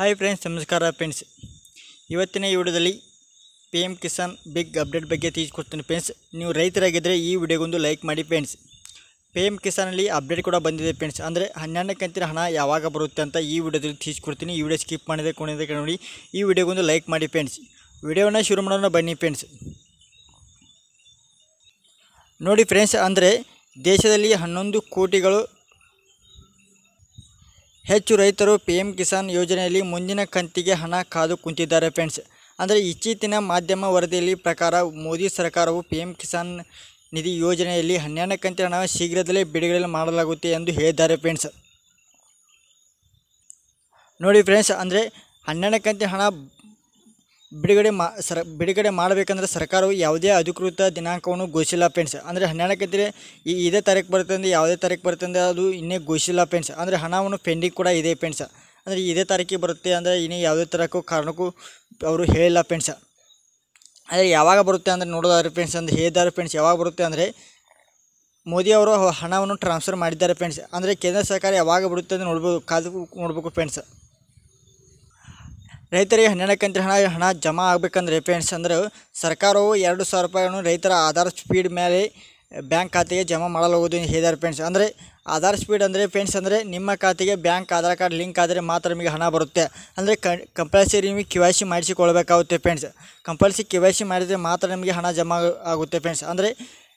hi friends ನಮಸ್ಕಾರ friends ಇವತ್ತಿನ ಈ ವಿಡಿಯೋದಲ್ಲಿ P M Kisan big update ಬಗ್ಗೆ ತಿಳಿಸ್ಕೊಡ್ತೀನಿ ಫ್ರೆಂಡ್ಸ್ ನೀವು ರೈತರಾಗಿದ್ದರೆ ಈ ವಿಡಿಯೋಗೊಂದು ಲೈಕ್ ಮಾಡಿ ಫ್ರೆಂಡ್ಸ್ ಪಿ ಎಮ್ ಕಿಸಾನಲ್ಲಿ ಅಪ್ಡೇಟ್ ಕೂಡ ಬಂದಿದೆ ಫ್ರೆಂಡ್ಸ್ ಅಂದರೆ ಹನ್ನೆರಡನೇ ಕಂತಿನ ಹಣ ಯಾವಾಗ ಬರುತ್ತೆ ಅಂತ ಈ ವಿಡಿಯೋದಲ್ಲಿ ತಿಳಿಸ್ಕೊಡ್ತೀನಿ ಈ ವಿಡಿಯೋ ಸ್ಕಿಪ್ ಮಾಡಿದೆ ಕೊನೆಯದಕ್ಕೆ ನೋಡಿ ಈ ವಿಡಿಯೋಗೊಂದು ಲೈಕ್ ಮಾಡಿ ಫ್ರೆಂಡ್ಸ್ ವಿಡಿಯೋನ ಶುರು ಮಾಡೋಣ ಬನ್ನಿ ಫ್ರೆಂಡ್ಸ್ ನೋಡಿ ಫ್ರೆಂಡ್ಸ್ ಅಂದರೆ ದೇಶದಲ್ಲಿ ಹನ್ನೊಂದು ಕೋಟಿಗಳು ಹೆಚ್ಚು ರೈತರು ಪಿ ಎಂ ಕಿಸಾನ್ ಯೋಜನೆಯಲ್ಲಿ ಮುಂದಿನ ಕಂತಿಗೆ ಹಣ ಕಾದು ಕುಂತಿದ್ದಾರೆ ಫ್ರೆಂಡ್ಸ್ ಅಂದರೆ ಇತ್ತೀಚಿನ ಮಾಧ್ಯಮ ವರದಿಯಲ್ಲಿ ಪ್ರಕಾರ ಮೋದಿ ಸರ್ಕಾರವು ಪಿ ಎಮ್ ಕಿಸಾನ್ ನಿಧಿ ಯೋಜನೆಯಲ್ಲಿ ಹನ್ನೆರಡನೇ ಕಂತಿನ ಹಣ ಶೀಘ್ರದಲ್ಲೇ ಬಿಡುಗಡೆ ಮಾಡಲಾಗುತ್ತೆ ಎಂದು ಹೇಳಿದ್ದಾರೆ ಫ್ರೆಂಡ್ಸ್ ನೋಡಿ ಫ್ರೆಂಡ್ಸ್ ಅಂದರೆ ಹನ್ನೆರಡನೇ ಕಂತಿನ ಹಣ ಬಿಡುಗಡೆ ಮಾ ಸರ್ ಬಿಡುಗಡೆ ಮಾಡಬೇಕಂದ್ರೆ ಸರ್ಕಾರವು ಯಾವುದೇ ಅಧಿಕೃತ ದಿನಾಂಕವನ್ನು ಘೋಷಿಲ್ಲ ಫ್ರೆಂಡ್ಸ್ ಅಂದರೆ ಹನ್ನೆರಡಕ್ಕಿದ್ರೆ ಈ ಇದೇ ತಾರೀಕು ಬರುತ್ತೆ ಅಂದರೆ ಯಾವುದೇ ತಾರೀಕು ಬರುತ್ತೆ ಅಂದರೆ ಅದು ಇನ್ನೇ ಘೋಷಿಲ್ಲ ಫ್ರೆಂಡ್ಸ್ ಅಂದರೆ ಹಣವನ್ನು ಪೆಂಡಿಂಗ್ ಕೂಡ ಇದೆ ಫ್ರೆಂಡ್ಸ್ ಅಂದರೆ ಇದೇ ತಾರೀಕಿಗೆ ಬರುತ್ತೆ ಅಂದರೆ ಇನ್ನೇ ಯಾವುದೇ ತರಕ್ಕೂ ಕಾರಣಕ್ಕೂ ಅವರು ಹೇಳಿಲ್ಲ ಫ್ರೆಂಡ್ಸ್ ಆದರೆ ಯಾವಾಗ ಬರುತ್ತೆ ಅಂದರೆ ನೋಡೋದಾದ್ರೆ ಫ್ರೆಂಡ್ಸ್ ಅಂದರೆ ಹೇಳಿದ್ದಾರೆ ಫ್ರೆಂಡ್ಸ್ ಯಾವಾಗ ಬರುತ್ತೆ ಅಂದರೆ ಮೋದಿ ಅವರು ಹಣವನ್ನು ಟ್ರಾನ್ಸ್ಫರ್ ಮಾಡಿದ್ದಾರೆ ಫ್ರೆಂಡ್ಸ್ ಅಂದರೆ ಕೇಂದ್ರ ಸರ್ಕಾರ ಯಾವಾಗ ಬಿಡುತ್ತೆ ಅಂದರೆ ನೋಡ್ಬೋದು ಕಾದು ನೋಡ್ಬೇಕು ಫ್ರೆಂಡ್ಸ್ ರೈತರಿಗೆ ಹನ್ನೆರಡಕ್ಕಂತ ಹಣ ಹಣ ಜಮಾ ಆಗಬೇಕಂದ್ರೆ ಫ್ರೆಂಡ್ಸ್ ಅಂದ್ರೆ ಸರ್ಕಾರವು ಎರಡು ಸಾವಿರ ರೂಪಾಯಿಯನ್ನು ರೈತರ ಆಧಾರ್ ಸ್ಪೀಡ್ ಮೇಲೆ ಬ್ಯಾಂಕ್ ಖಾತೆಗೆ ಜಮಾ ಮಾಡಲಾಗುವುದು ಹೇಳಿದ್ದಾರೆ ಫ್ರೆಂಡ್ಸ್ ಅಂದರೆ ಆಧಾರ್ ಸ್ಪೀಡ್ ಅಂದರೆ ಫ್ರೆಂಡ್ಸ್ ಅಂದರೆ ನಿಮ್ಮ ಖಾತೆಗೆ ಬ್ಯಾಂಕ್ ಆಧಾರ್ ಕಾರ್ಡ್ ಲಿಂಕ್ ಆದರೆ ಮಾತ್ರ ನಿಮಗೆ ಹಣ ಬರುತ್ತೆ ಅಂದರೆ ಕಂಪಲ್ಸರಿ ನಿಮಗೆ ಕೆ ವೈ ಸಿ ಮಾಡಿಸಿಕೊಳ್ಬೇಕಾಗುತ್ತೆ friends compulsory K Y C ಮಾಡಿದರೆ ಮಾತ್ರ ನಿಮಗೆ ಹಣ ಜಮಾ ಆಗುತ್ತೆ ಫ್ರೆಂಡ್ಸ್ ಅಂದರೆ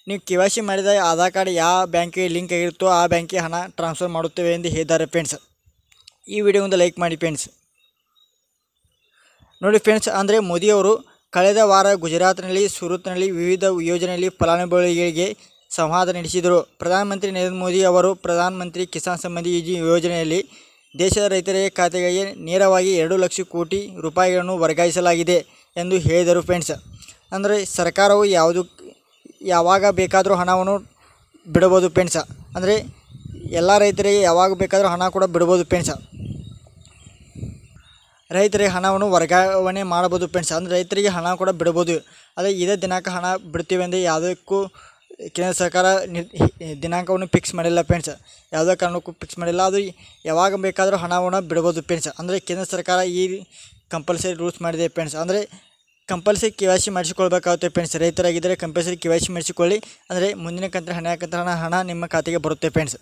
ನೀವು ಕೆ ವೈ ಸಿ ಮಾಡಿದ ಆಧಾರ್ ಕಾರ್ಡ್ ಯಾವ ಬ್ಯಾಂಕಿಗೆ ಲಿಂಕ್ ಆಗಿರುತ್ತೋ ಆ ಬ್ಯಾಂಕಿಗೆ ಹಣ ಟ್ರಾನ್ಸ್ಫರ್ ಮಾಡುತ್ತೇವೆ ಎಂದು ಹೇಳಿದ್ದಾರೆ ಫ್ರೆಂಡ್ಸ್ ಈ ವಿಡಿಯೋ ಒಂದು ಲೈಕ್ ಮಾಡಿ ಫ್ರೆಂಡ್ಸ್ ನೋಡಿ ಫ್ರೆಂಡ್ಸ್ ಅಂದರೆ ಮೋದಿಯವರು ಕಳೆದ ವಾರ ಗುಜರಾತ್ನಲ್ಲಿ ಸೂರತ್ನಲ್ಲಿ ವಿವಿಧ ಯೋಜನೆಯಲ್ಲಿ ಫಲಾನುಭವಿಗಳಿಗೆ ಸಂವಾದ ನಡೆಸಿದರು ಪ್ರಧಾನಮಂತ್ರಿ ನರೇಂದ್ರ ಮೋದಿ ಅವರು ಪ್ರಧಾನಮಂತ್ರಿ ಕಿಸಾನ್ ಸಂಬಂಧಿ ಯೋಜನೆಯಲ್ಲಿ ದೇಶದ ರೈತರ ಖಾತೆಗೆ ನೇರವಾಗಿ ಎರಡು ಲಕ್ಷ ಕೋಟಿ ರೂಪಾಯಿಗಳನ್ನು ವರ್ಗಾಯಿಸಲಾಗಿದೆ ಎಂದು ಹೇಳಿದರು ಫ್ರೆಂಡ್ಸ್ ಅಂದರೆ ಸರ್ಕಾರವು ಯಾವುದು ಯಾವಾಗ ಬೇಕಾದರೂ ಹಣವನ್ನು ಬಿಡಬೋದು ಫ್ರೆಂಡ್ಸ ಅಂದರೆ ಎಲ್ಲ ರೈತರಿಗೆ ಯಾವಾಗ ಬೇಕಾದರೂ ಹಣ ಕೂಡ ಬಿಡ್ಬೋದು ಫ್ರೆಂಡ್ಸ ರೈತರಿಗೆ ಹಣವನ್ನು ವರ್ಗಾವಣೆ ಮಾಡ್ಬೋದು ಫ್ರೆಂಡ್ಸ್ ಅಂದರೆ ರೈತರಿಗೆ ಹಣ ಕೂಡ ಬಿಡ್ಬೋದು ಅದೇ ಇದೇ ದಿನಾಂಕ ಹಣ ಬಿಡ್ತೀವಿ ಅಂದರೆ ಯಾವುದಕ್ಕೂ ಕೇಂದ್ರ ಸರ್ಕಾರ ದಿನಾಂಕವನ್ನು ಫಿಕ್ಸ್ ಮಾಡಿಲ್ಲ ಫ್ರೆಂಡ್ಸ್ ಯಾವುದೇ ಕಾರಣಕ್ಕೂ ಫಿಕ್ಸ್ ಮಾಡಿಲ್ಲ ಅದು ಯಾವಾಗ ಬೇಕಾದರೂ ಹಣವನ್ನು ಬಿಡ್ಬೋದು ಫ್ರೆಂಡ್ಸ್ ಅಂದರೆ ಕೇಂದ್ರ ಸರ್ಕಾರ ಈ ಕಂಪಲ್ಸರಿ ರೂಲ್ಸ್ ಮಾಡಿದೆ ಫ್ರೆಂಡ್ಸ್ ಅಂದರೆ ಕಂಪಲ್ಸರಿ ಕೆ ವೈ ಸಿ ಮಾಡಿಸಿಕೊಳ್ಬೇಕಾಗುತ್ತೆ ಫ್ರೆಂಡ್ಸ್ ರೈತರಾಗಿದ್ದರೆ ಕಂಪಲ್ಸರಿ ಕೆ ವೈ ಸಿ ಮಾಡಿಸಿಕೊಳ್ಳಿ ಅಂದರೆ ಮುಂದಿನ ಕಂತ್ರ ಹಣ ಹಣ ನಿಮ್ಮ ಖಾತೆಗೆ ಬರುತ್ತೆ ಫ್ರೆಂಡ್ಸ್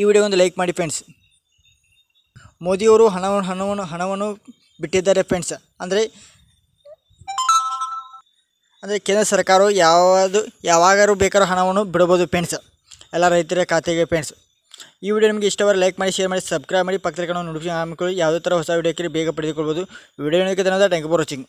ಈ ವಿಡಿಯೋ ಒಂದು ಲೈಕ್ ಮಾಡಿ ಫ್ರೆಂಡ್ಸ್ ಮೋದಿಯವರು ಹಣವನ್ನು ಹಣವನ್ನು ಹಣವನ್ನು ಬಿಟ್ಟಿದ್ದಾರೆ ಫ್ರೆಂಡ್ಸ್ ಅಂದರೆ ಅಂದರೆ ಕೇಂದ್ರ ಸರ್ಕಾರವು ಯಾವುದು ಯಾವಾಗಾದ್ರೂ ಬೇಕಾದ್ರೂ ಹಣವನ್ನು ಬಿಡ್ಬೋದು ಫ್ರೆಂಡ್ಸ್ ಎಲ್ಲ ರೈತರ ಖಾತೆಗೆ ಫ್ರೆಂಡ್ಸ್ ಈ ವಿಡಿಯೋ ನಿಮಗೆ ಇಷ್ಟವಾದ ಲೈಕ್ ಮಾಡಿ ಶೇರ್ ಮಾಡಿ ಸಬ್ಸ್ಕ್ರೈಬ್ ಮಾಡಿ ಪಕ್ಕದ ಕಣ್ಣು ನೋಡಿಸಿ ಯಾವುದೇ ಥರ ಹೊಸ ವಿಡಿಯೋಕ್ಕೆ ಬೇಗ ಪಡೆದುಕೊಳ್ಬೋದು ವಿಡಿಯೋ ನೋಡಿದ ಥ್ಯಾಂಕ್ ಯು ಫಾರ್ ವಾಚಿಂಗ್